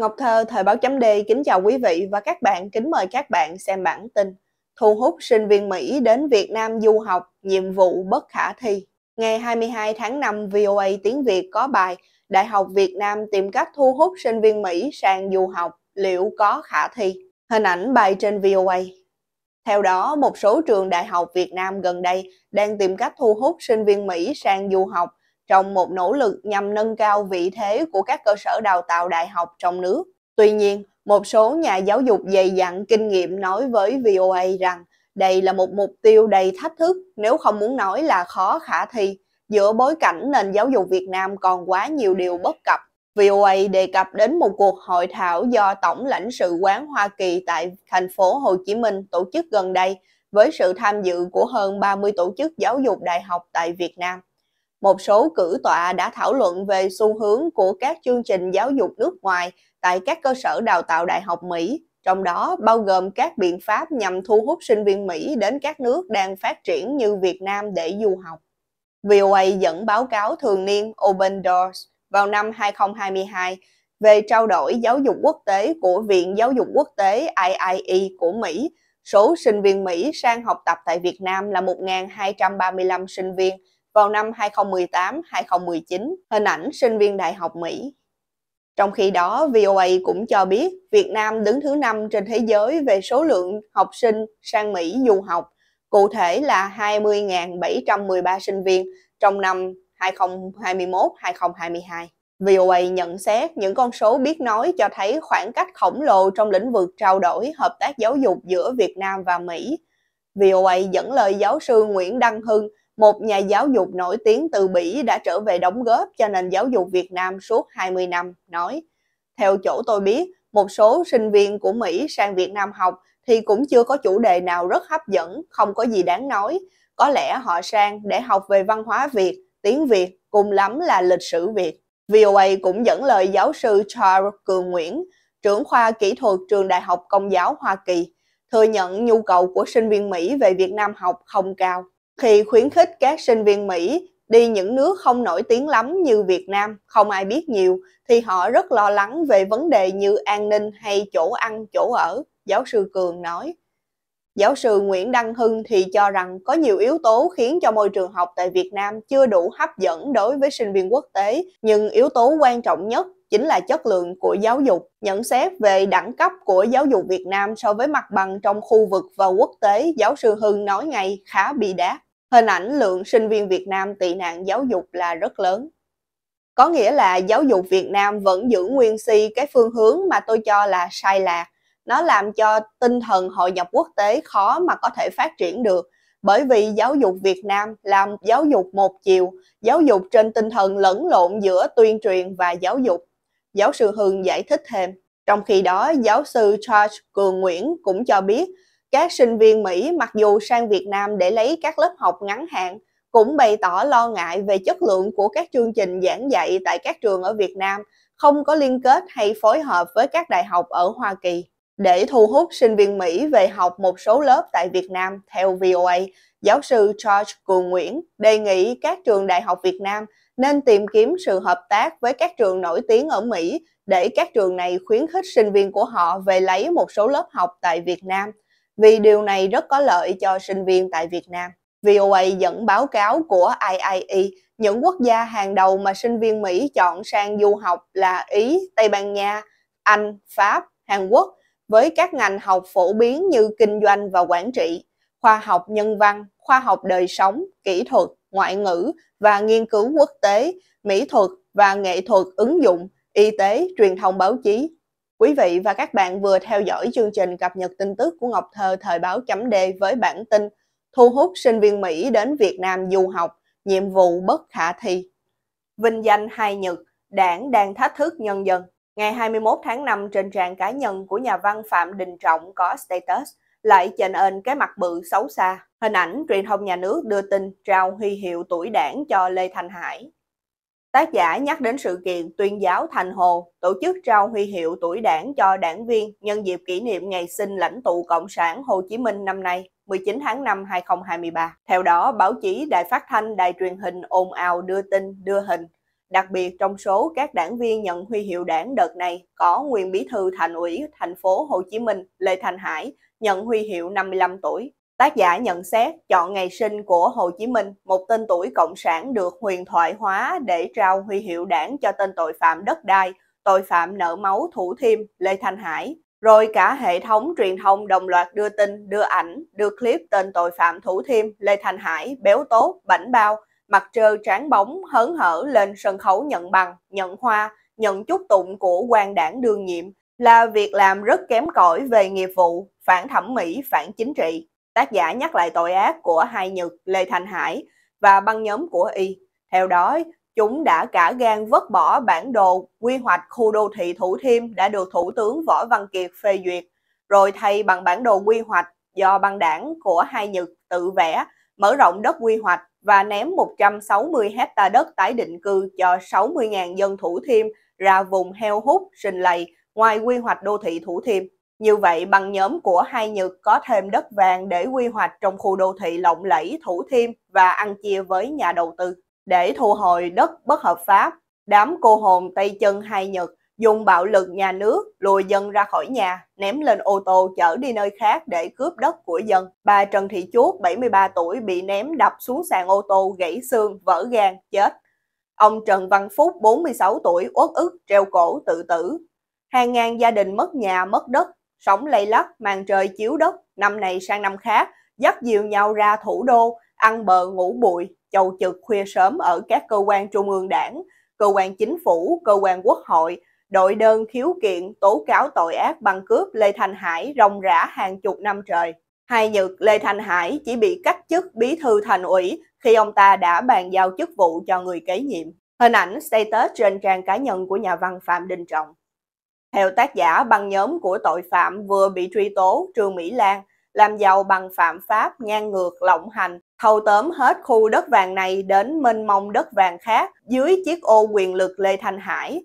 Ngọc Thơ, Thời báo chấm D kính chào quý vị và các bạn, kính mời các bạn xem bản tin. Thu hút sinh viên Mỹ đến Việt Nam du học, nhiệm vụ bất khả thi. Ngày 22 tháng 5, VOA tiếng Việt có bài Đại học Việt Nam tìm cách thu hút sinh viên Mỹ sang du học, liệu có khả thi? Hình ảnh bài trên VOA. Theo đó, một số trường đại học Việt Nam gần đây đang tìm cách thu hút sinh viên Mỹ sang du học trong một nỗ lực nhằm nâng cao vị thế của các cơ sở đào tạo đại học trong nước. Tuy nhiên, một số nhà giáo dục dày dặn kinh nghiệm nói với VOA rằng đây là một mục tiêu đầy thách thức nếu không muốn nói là khó khả thi, giữa bối cảnh nền giáo dục Việt Nam còn quá nhiều điều bất cập. VOA đề cập đến một cuộc hội thảo do Tổng lãnh sự quán Hoa Kỳ tại thành phố Hồ Chí Minh tổ chức gần đây với sự tham dự của hơn 30 tổ chức giáo dục đại học tại Việt Nam một số cử tọa đã thảo luận về xu hướng của các chương trình giáo dục nước ngoài tại các cơ sở đào tạo đại học Mỹ, trong đó bao gồm các biện pháp nhằm thu hút sinh viên Mỹ đến các nước đang phát triển như Việt Nam để du học. VOA dẫn báo cáo thường niên Open Doors vào năm 2022 về trao đổi giáo dục quốc tế của Viện Giáo dục Quốc tế IIE của Mỹ. Số sinh viên Mỹ sang học tập tại Việt Nam là 1.235 sinh viên, vào năm 2018-2019, hình ảnh sinh viên đại học Mỹ. Trong khi đó, VOA cũng cho biết Việt Nam đứng thứ 5 trên thế giới về số lượng học sinh sang Mỹ du học, cụ thể là 20.713 sinh viên trong năm 2021-2022. VOA nhận xét những con số biết nói cho thấy khoảng cách khổng lồ trong lĩnh vực trao đổi hợp tác giáo dục giữa Việt Nam và Mỹ. VOA dẫn lời giáo sư Nguyễn Đăng Hưng, một nhà giáo dục nổi tiếng từ Bỉ đã trở về đóng góp cho nền giáo dục Việt Nam suốt 20 năm, nói Theo chỗ tôi biết, một số sinh viên của Mỹ sang Việt Nam học thì cũng chưa có chủ đề nào rất hấp dẫn, không có gì đáng nói. Có lẽ họ sang để học về văn hóa Việt, tiếng Việt, cùng lắm là lịch sử Việt. VOA cũng dẫn lời giáo sư Charles Cường Nguyễn, trưởng khoa kỹ thuật trường Đại học Công giáo Hoa Kỳ, thừa nhận nhu cầu của sinh viên Mỹ về Việt Nam học không cao khi khuyến khích các sinh viên Mỹ đi những nước không nổi tiếng lắm như Việt Nam, không ai biết nhiều, thì họ rất lo lắng về vấn đề như an ninh hay chỗ ăn, chỗ ở, giáo sư Cường nói. Giáo sư Nguyễn Đăng Hưng thì cho rằng có nhiều yếu tố khiến cho môi trường học tại Việt Nam chưa đủ hấp dẫn đối với sinh viên quốc tế, nhưng yếu tố quan trọng nhất chính là chất lượng của giáo dục. Nhận xét về đẳng cấp của giáo dục Việt Nam so với mặt bằng trong khu vực và quốc tế, giáo sư Hưng nói ngay khá bị đát hình ảnh lượng sinh viên Việt Nam tị nạn giáo dục là rất lớn. Có nghĩa là giáo dục Việt Nam vẫn giữ nguyên si cái phương hướng mà tôi cho là sai lạc. Nó làm cho tinh thần hội nhập quốc tế khó mà có thể phát triển được bởi vì giáo dục Việt Nam là giáo dục một chiều, giáo dục trên tinh thần lẫn lộn giữa tuyên truyền và giáo dục. Giáo sư Hương giải thích thêm. Trong khi đó, giáo sư Charles Cường Nguyễn cũng cho biết các sinh viên Mỹ mặc dù sang Việt Nam để lấy các lớp học ngắn hạn cũng bày tỏ lo ngại về chất lượng của các chương trình giảng dạy tại các trường ở Việt Nam không có liên kết hay phối hợp với các đại học ở Hoa Kỳ. Để thu hút sinh viên Mỹ về học một số lớp tại Việt Nam, theo VOA, giáo sư George Cường Nguyễn đề nghị các trường đại học Việt Nam nên tìm kiếm sự hợp tác với các trường nổi tiếng ở Mỹ để các trường này khuyến khích sinh viên của họ về lấy một số lớp học tại Việt Nam – vì điều này rất có lợi cho sinh viên tại Việt Nam. VOA dẫn báo cáo của IIE, những quốc gia hàng đầu mà sinh viên Mỹ chọn sang du học là Ý, Tây Ban Nha, Anh, Pháp, Hàn Quốc với các ngành học phổ biến như kinh doanh và quản trị, khoa học nhân văn, khoa học đời sống, kỹ thuật, ngoại ngữ và nghiên cứu quốc tế, mỹ thuật và nghệ thuật ứng dụng, y tế, truyền thông báo chí, Quý vị và các bạn vừa theo dõi chương trình cập nhật tin tức của Ngọc Thơ thời báo chấm D với bản tin Thu hút sinh viên Mỹ đến Việt Nam du học, nhiệm vụ bất khả thi. Vinh danh hai Nhật, đảng đang thách thức nhân dân. Ngày 21 tháng 5 trên trang cá nhân của nhà văn Phạm Đình Trọng có status lại chênh ên cái mặt bự xấu xa. Hình ảnh truyền thông nhà nước đưa tin trao huy hiệu tuổi đảng cho Lê Thanh Hải. Tác giả nhắc đến sự kiện tuyên giáo Thành Hồ tổ chức trao huy hiệu tuổi đảng cho đảng viên nhân dịp kỷ niệm ngày sinh lãnh tụ Cộng sản Hồ Chí Minh năm nay, 19 tháng 5 2023. Theo đó, báo chí, đài phát thanh, đài truyền hình ồn ào đưa tin, đưa hình. Đặc biệt trong số các đảng viên nhận huy hiệu đảng đợt này có nguyên bí thư thành ủy thành phố Hồ Chí Minh Lê Thành Hải nhận huy hiệu 55 tuổi. Tác giả nhận xét chọn ngày sinh của Hồ Chí Minh, một tên tuổi cộng sản được huyền thoại hóa để trao huy hiệu đảng cho tên tội phạm đất đai, tội phạm nợ máu Thủ Thiêm, Lê Thanh Hải. Rồi cả hệ thống truyền thông đồng loạt đưa tin, đưa ảnh, đưa clip tên tội phạm Thủ Thiêm, Lê Thanh Hải, béo tốt, bảnh bao, mặt trơ tráng bóng, hớn hở lên sân khấu nhận bằng, nhận hoa, nhận chúc tụng của quan đảng đương nhiệm là việc làm rất kém cỏi về nghiệp vụ, phản thẩm mỹ, phản chính trị tác giả nhắc lại tội ác của hai Nhật Lê Thanh Hải và băng nhóm của Y. Theo đó, chúng đã cả gan vứt bỏ bản đồ quy hoạch khu đô thị Thủ Thiêm đã được Thủ tướng Võ Văn Kiệt phê duyệt, rồi thay bằng bản đồ quy hoạch do băng đảng của hai Nhật tự vẽ, mở rộng đất quy hoạch và ném 160 hecta đất tái định cư cho 60.000 dân Thủ Thiêm ra vùng heo hút, sình lầy ngoài quy hoạch đô thị Thủ Thiêm. Như vậy, bằng nhóm của Hai Nhật có thêm đất vàng để quy hoạch trong khu đô thị lộng lẫy Thủ Thiêm và ăn chia với nhà đầu tư. Để thu hồi đất bất hợp pháp, đám cô hồn Tây Chân Hai Nhật dùng bạo lực nhà nước lùi dân ra khỏi nhà, ném lên ô tô chở đi nơi khác để cướp đất của dân. Bà Trần Thị Chuốt, 73 tuổi, bị ném đập xuống sàn ô tô, gãy xương, vỡ gan, chết. Ông Trần Văn Phúc, 46 tuổi, uất ức, treo cổ, tự tử. Hàng ngàn gia đình mất nhà, mất đất sóng lây lắc, màn trời chiếu đất, năm này sang năm khác, dắt dìu nhau ra thủ đô, ăn bờ ngủ bụi, chầu trực khuya sớm ở các cơ quan trung ương đảng, cơ quan chính phủ, cơ quan quốc hội, đội đơn khiếu kiện tố cáo tội ác băng cướp Lê Thanh Hải rong rã hàng chục năm trời. Hai Nhật, Lê Thanh Hải chỉ bị cách chức bí thư thành ủy khi ông ta đã bàn giao chức vụ cho người kế nhiệm. Hình ảnh status trên trang cá nhân của nhà văn Phạm Đình Trọng. Theo tác giả, băng nhóm của tội phạm vừa bị truy tố Trương Mỹ Lan làm giàu bằng phạm pháp ngang ngược lộng hành, thâu tóm hết khu đất vàng này đến mênh mông đất vàng khác dưới chiếc ô quyền lực Lê Thanh Hải.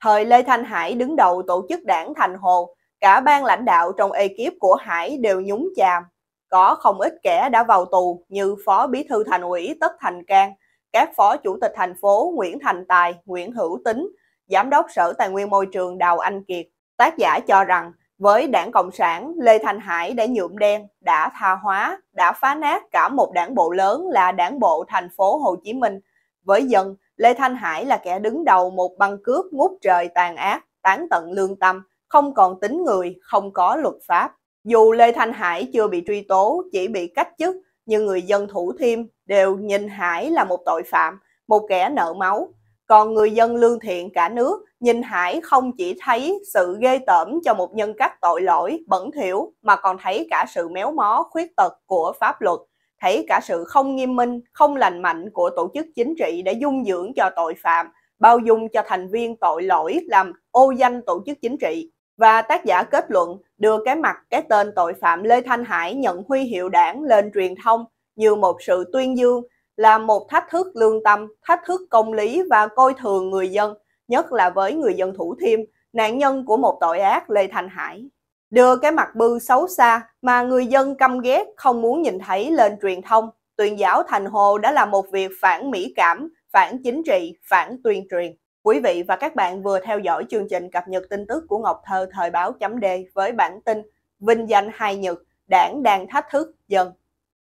Thời Lê Thanh Hải đứng đầu tổ chức đảng Thành Hồ, cả ban lãnh đạo trong ekip của Hải đều nhúng chàm. Có không ít kẻ đã vào tù như Phó Bí thư Thành ủy Tất Thành Cang, các Phó Chủ tịch thành phố Nguyễn Thành Tài, Nguyễn Hữu Tính, Giám đốc Sở Tài nguyên Môi trường Đào Anh Kiệt, tác giả cho rằng với đảng Cộng sản, Lê Thanh Hải đã nhuộm đen, đã tha hóa, đã phá nát cả một đảng bộ lớn là đảng bộ thành phố Hồ Chí Minh. Với dân, Lê Thanh Hải là kẻ đứng đầu một băng cướp ngút trời tàn ác, tán tận lương tâm, không còn tính người, không có luật pháp. Dù Lê Thanh Hải chưa bị truy tố, chỉ bị cách chức, nhưng người dân Thủ Thiêm đều nhìn Hải là một tội phạm, một kẻ nợ máu, còn người dân lương thiện cả nước nhìn Hải không chỉ thấy sự ghê tởm cho một nhân cách tội lỗi, bẩn thỉu mà còn thấy cả sự méo mó, khuyết tật của pháp luật, thấy cả sự không nghiêm minh, không lành mạnh của tổ chức chính trị để dung dưỡng cho tội phạm, bao dung cho thành viên tội lỗi làm ô danh tổ chức chính trị. Và tác giả kết luận đưa cái mặt cái tên tội phạm Lê Thanh Hải nhận huy hiệu đảng lên truyền thông như một sự tuyên dương là một thách thức lương tâm, thách thức công lý và coi thường người dân, nhất là với người dân Thủ Thiêm, nạn nhân của một tội ác Lê Thành Hải. Đưa cái mặt bư xấu xa mà người dân căm ghét không muốn nhìn thấy lên truyền thông, tuyên giáo Thành Hồ đã là một việc phản mỹ cảm, phản chính trị, phản tuyên truyền. Quý vị và các bạn vừa theo dõi chương trình cập nhật tin tức của Ngọc Thơ thời báo chấm D với bản tin Vinh danh hai Nhật, đảng đang thách thức dân.